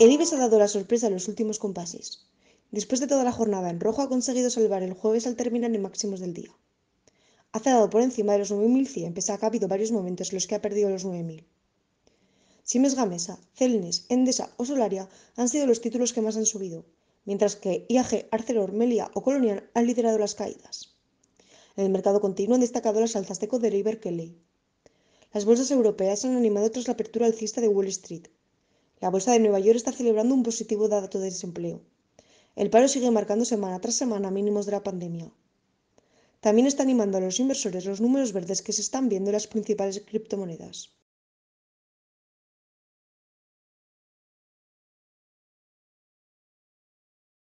El ha dado la sorpresa en los últimos compases. Después de toda la jornada en rojo, ha conseguido salvar el jueves al terminar en máximos del día. Ha cerrado por encima de los 9.100, pese a que ha habido varios momentos en los que ha perdido los 9.000. Simes Gamesa, Celnes, Endesa o Solaria han sido los títulos que más han subido, mientras que IAG, Arcelor, Melia o Colonial han liderado las caídas. En el mercado continuo han destacado las alzas de Codere y Berkeley. Las bolsas europeas han animado tras la apertura alcista de Wall Street, la Bolsa de Nueva York está celebrando un positivo dato de desempleo. El paro sigue marcando semana tras semana mínimos de la pandemia. También está animando a los inversores los números verdes que se están viendo en las principales criptomonedas.